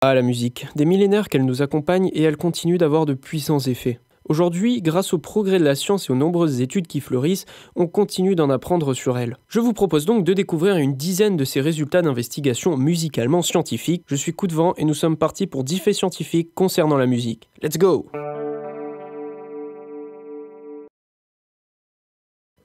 Ah, la musique, des millénaires qu'elle nous accompagne et elle continue d'avoir de puissants effets. Aujourd'hui, grâce au progrès de la science et aux nombreuses études qui fleurissent, on continue d'en apprendre sur elle. Je vous propose donc de découvrir une dizaine de ces résultats d'investigation musicalement scientifiques. Je suis Coup de Vent et nous sommes partis pour 10 faits scientifiques concernant la musique. Let's go!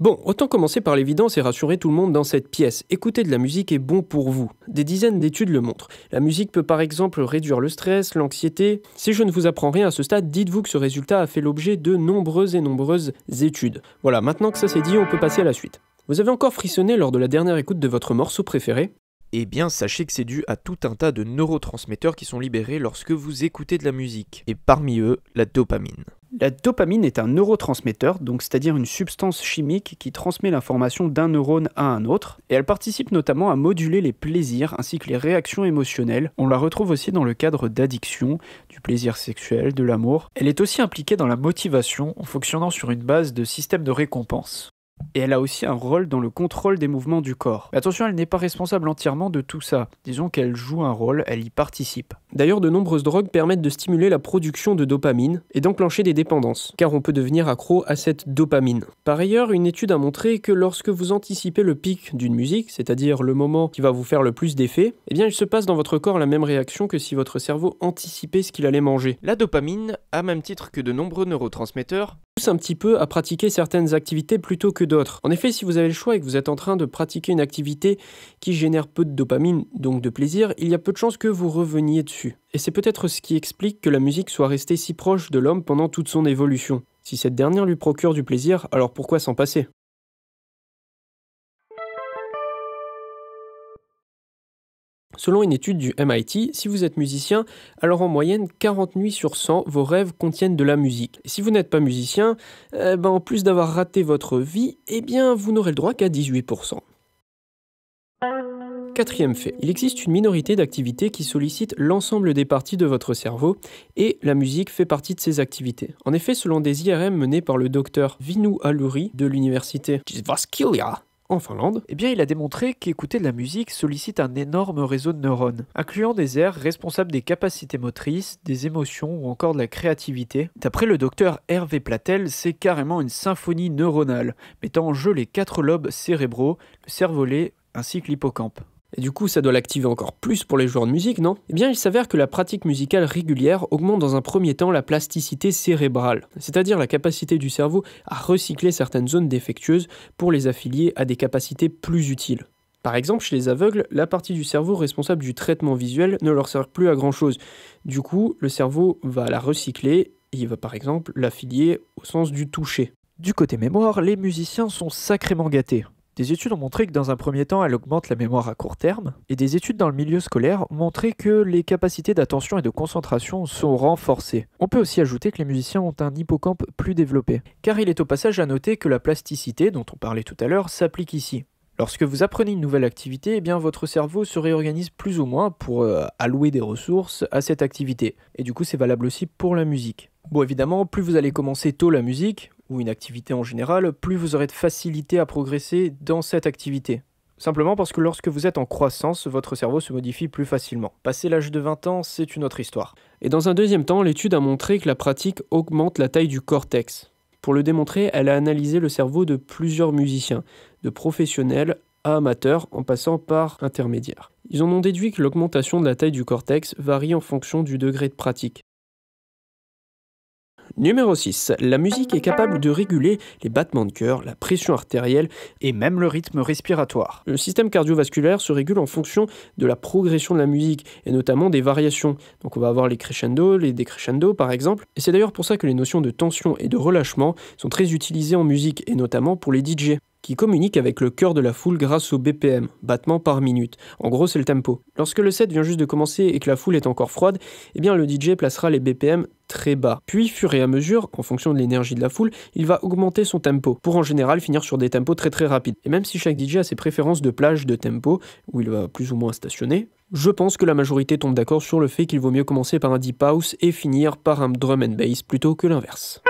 Bon, autant commencer par l'évidence et rassurer tout le monde dans cette pièce. Écouter de la musique est bon pour vous. Des dizaines d'études le montrent. La musique peut par exemple réduire le stress, l'anxiété. Si je ne vous apprends rien à ce stade, dites-vous que ce résultat a fait l'objet de nombreuses et nombreuses études. Voilà, maintenant que ça c'est dit, on peut passer à la suite. Vous avez encore frissonné lors de la dernière écoute de votre morceau préféré eh bien, sachez que c'est dû à tout un tas de neurotransmetteurs qui sont libérés lorsque vous écoutez de la musique, et parmi eux, la dopamine. La dopamine est un neurotransmetteur, donc c'est-à-dire une substance chimique qui transmet l'information d'un neurone à un autre, et elle participe notamment à moduler les plaisirs ainsi que les réactions émotionnelles. On la retrouve aussi dans le cadre d'addiction, du plaisir sexuel, de l'amour. Elle est aussi impliquée dans la motivation en fonctionnant sur une base de système de récompense et elle a aussi un rôle dans le contrôle des mouvements du corps. Mais attention, elle n'est pas responsable entièrement de tout ça. Disons qu'elle joue un rôle, elle y participe. D'ailleurs, de nombreuses drogues permettent de stimuler la production de dopamine et d'enclencher des dépendances, car on peut devenir accro à cette dopamine. Par ailleurs, une étude a montré que lorsque vous anticipez le pic d'une musique, c'est-à-dire le moment qui va vous faire le plus d'effet, eh bien il se passe dans votre corps la même réaction que si votre cerveau anticipait ce qu'il allait manger. La dopamine, à même titre que de nombreux neurotransmetteurs, un petit peu à pratiquer certaines activités plutôt que d'autres. En effet, si vous avez le choix et que vous êtes en train de pratiquer une activité qui génère peu de dopamine, donc de plaisir, il y a peu de chances que vous reveniez dessus. Et c'est peut-être ce qui explique que la musique soit restée si proche de l'homme pendant toute son évolution. Si cette dernière lui procure du plaisir, alors pourquoi s'en passer Selon une étude du MIT, si vous êtes musicien, alors en moyenne 40 nuits sur 100, vos rêves contiennent de la musique. si vous n'êtes pas musicien, eh ben en plus d'avoir raté votre vie, eh bien vous n'aurez le droit qu'à 18%. Quatrième fait, il existe une minorité d'activités qui sollicitent l'ensemble des parties de votre cerveau et la musique fait partie de ces activités. En effet, selon des IRM menées par le docteur Vinu Aluri de l'université en Finlande, eh bien il a démontré qu'écouter de la musique sollicite un énorme réseau de neurones, incluant des aires responsables des capacités motrices, des émotions ou encore de la créativité. D'après le docteur Hervé Platel, c'est carrément une symphonie neuronale, mettant en jeu les quatre lobes cérébraux, le cervelet ainsi que l'hippocampe. Et du coup, ça doit l'activer encore plus pour les joueurs de musique, non Eh bien, il s'avère que la pratique musicale régulière augmente dans un premier temps la plasticité cérébrale, c'est-à-dire la capacité du cerveau à recycler certaines zones défectueuses pour les affilier à des capacités plus utiles. Par exemple, chez les aveugles, la partie du cerveau responsable du traitement visuel ne leur sert plus à grand-chose. Du coup, le cerveau va la recycler et il va par exemple l'affilier au sens du toucher. Du côté mémoire, les musiciens sont sacrément gâtés. Des études ont montré que dans un premier temps, elle augmente la mémoire à court terme, et des études dans le milieu scolaire ont montré que les capacités d'attention et de concentration sont renforcées. On peut aussi ajouter que les musiciens ont un hippocampe plus développé, car il est au passage à noter que la plasticité dont on parlait tout à l'heure s'applique ici. Lorsque vous apprenez une nouvelle activité, eh bien votre cerveau se réorganise plus ou moins pour euh, allouer des ressources à cette activité. Et du coup, c'est valable aussi pour la musique. Bon, évidemment, plus vous allez commencer tôt la musique, ou une activité en général, plus vous aurez de facilité à progresser dans cette activité. Simplement parce que lorsque vous êtes en croissance, votre cerveau se modifie plus facilement. Passer l'âge de 20 ans, c'est une autre histoire. Et dans un deuxième temps, l'étude a montré que la pratique augmente la taille du cortex. Pour le démontrer, elle a analysé le cerveau de plusieurs musiciens, de professionnels à amateurs, en passant par intermédiaires. Ils en ont déduit que l'augmentation de la taille du cortex varie en fonction du degré de pratique. Numéro 6. La musique est capable de réguler les battements de cœur, la pression artérielle et même le rythme respiratoire. Le système cardiovasculaire se régule en fonction de la progression de la musique et notamment des variations. Donc on va avoir les crescendo, les décrescendo par exemple. Et c'est d'ailleurs pour ça que les notions de tension et de relâchement sont très utilisées en musique et notamment pour les DJ qui communique avec le cœur de la foule grâce au BPM, battement par minute. En gros, c'est le tempo. Lorsque le set vient juste de commencer et que la foule est encore froide, eh bien le DJ placera les BPM très bas. Puis, fur et à mesure, en fonction de l'énergie de la foule, il va augmenter son tempo, pour en général finir sur des tempos très très rapides. Et même si chaque DJ a ses préférences de plage, de tempo, où il va plus ou moins stationner, je pense que la majorité tombe d'accord sur le fait qu'il vaut mieux commencer par un deep house et finir par un drum and bass plutôt que l'inverse.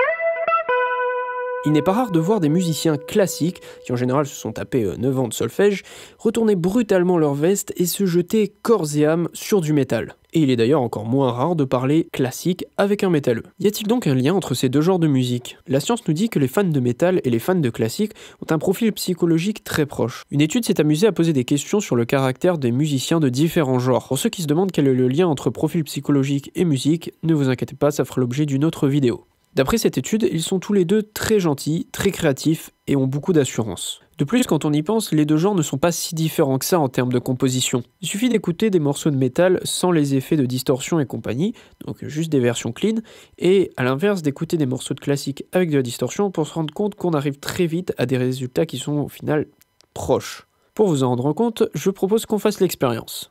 Il n'est pas rare de voir des musiciens classiques, qui en général se sont tapés 9 euh, ans de solfège, retourner brutalement leur veste et se jeter corps et âme sur du métal. Et il est d'ailleurs encore moins rare de parler classique avec un métalleux. Y a-t-il donc un lien entre ces deux genres de musique La science nous dit que les fans de métal et les fans de classique ont un profil psychologique très proche. Une étude s'est amusée à poser des questions sur le caractère des musiciens de différents genres. Pour ceux qui se demandent quel est le lien entre profil psychologique et musique, ne vous inquiétez pas, ça fera l'objet d'une autre vidéo. D'après cette étude, ils sont tous les deux très gentils, très créatifs et ont beaucoup d'assurance. De plus, quand on y pense, les deux genres ne sont pas si différents que ça en termes de composition. Il suffit d'écouter des morceaux de métal sans les effets de distorsion et compagnie, donc juste des versions clean, et à l'inverse d'écouter des morceaux de classique avec de la distorsion pour se rendre compte qu'on arrive très vite à des résultats qui sont au final proches. Pour vous en rendre compte, je propose qu'on fasse l'expérience.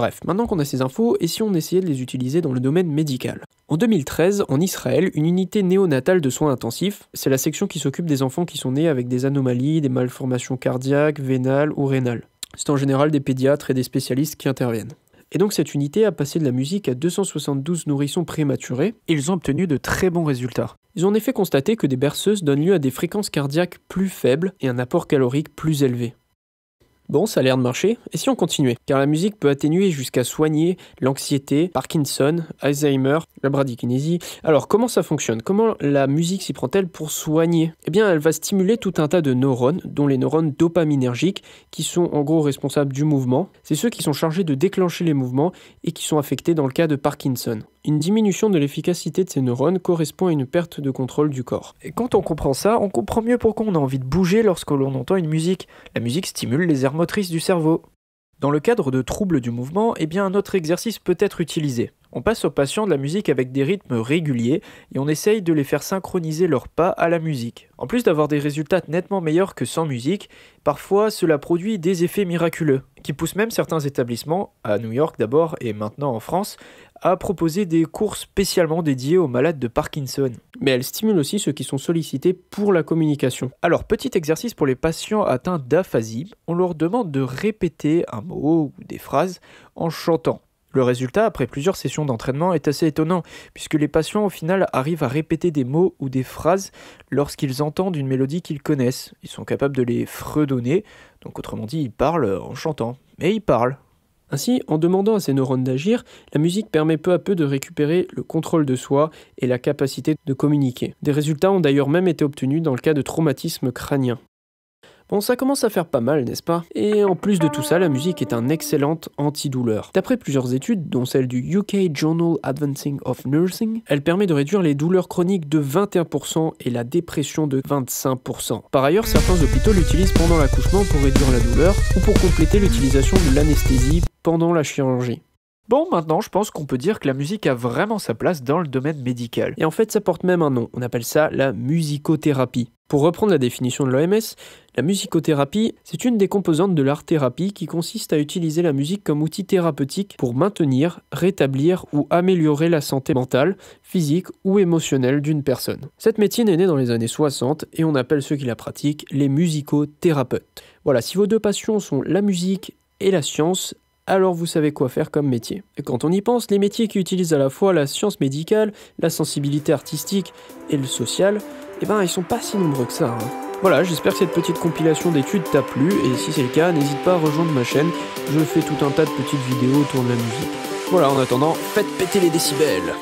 Bref, maintenant qu'on a ces infos, et si on essayait de les utiliser dans le domaine médical En 2013, en Israël, une unité néonatale de soins intensifs, c'est la section qui s'occupe des enfants qui sont nés avec des anomalies, des malformations cardiaques, vénales ou rénales. C'est en général des pédiatres et des spécialistes qui interviennent. Et donc cette unité a passé de la musique à 272 nourrissons prématurés, et ils ont obtenu de très bons résultats. Ils ont en effet constaté que des berceuses donnent lieu à des fréquences cardiaques plus faibles et un apport calorique plus élevé. Bon, ça a l'air de marcher, et si on continuait Car la musique peut atténuer jusqu'à soigner l'anxiété, Parkinson, Alzheimer, la bradykinésie. Alors comment ça fonctionne Comment la musique s'y prend-elle pour soigner Eh bien, elle va stimuler tout un tas de neurones, dont les neurones dopaminergiques, qui sont en gros responsables du mouvement. C'est ceux qui sont chargés de déclencher les mouvements et qui sont affectés dans le cas de Parkinson. Une diminution de l'efficacité de ces neurones correspond à une perte de contrôle du corps. Et quand on comprend ça, on comprend mieux pourquoi on a envie de bouger lorsque l'on entend une musique. La musique stimule les airs motrice du cerveau. Dans le cadre de troubles du mouvement, eh bien, un autre exercice peut être utilisé. On passe aux patients de la musique avec des rythmes réguliers et on essaye de les faire synchroniser leurs pas à la musique. En plus d'avoir des résultats nettement meilleurs que sans musique, parfois cela produit des effets miraculeux, qui poussent même certains établissements, à New York d'abord et maintenant en France, à proposer des cours spécialement dédiés aux malades de Parkinson. Mais elles stimule aussi ceux qui sont sollicités pour la communication. Alors, petit exercice pour les patients atteints d'aphasie, on leur demande de répéter un mot ou des phrases en chantant. Le résultat, après plusieurs sessions d'entraînement, est assez étonnant, puisque les patients au final arrivent à répéter des mots ou des phrases lorsqu'ils entendent une mélodie qu'ils connaissent. Ils sont capables de les fredonner, donc autrement dit, ils parlent en chantant. Mais ils parlent. Ainsi, en demandant à ces neurones d'agir, la musique permet peu à peu de récupérer le contrôle de soi et la capacité de communiquer. Des résultats ont d'ailleurs même été obtenus dans le cas de traumatismes crâniens. Bon, ça commence à faire pas mal, n'est-ce pas Et en plus de tout ça, la musique est un excellent antidouleur. D'après plusieurs études, dont celle du UK Journal Advancing of Nursing, elle permet de réduire les douleurs chroniques de 21% et la dépression de 25%. Par ailleurs, certains hôpitaux l'utilisent pendant l'accouchement pour réduire la douleur ou pour compléter l'utilisation de l'anesthésie pendant la chirurgie. Bon, maintenant, je pense qu'on peut dire que la musique a vraiment sa place dans le domaine médical. Et en fait, ça porte même un nom. On appelle ça la musicothérapie. Pour reprendre la définition de l'OMS, la musicothérapie, c'est une des composantes de l'art-thérapie qui consiste à utiliser la musique comme outil thérapeutique pour maintenir, rétablir ou améliorer la santé mentale, physique ou émotionnelle d'une personne. Cette médecine est née dans les années 60 et on appelle ceux qui la pratiquent les musicothérapeutes. Voilà, si vos deux passions sont la musique et la science, alors vous savez quoi faire comme métier. Et quand on y pense, les métiers qui utilisent à la fois la science médicale, la sensibilité artistique et le social eh ben ils sont pas si nombreux que ça. Hein. Voilà, j'espère que cette petite compilation d'études t'a plu, et si c'est le cas, n'hésite pas à rejoindre ma chaîne, je fais tout un tas de petites vidéos autour de la musique. Voilà, en attendant, faites péter les décibels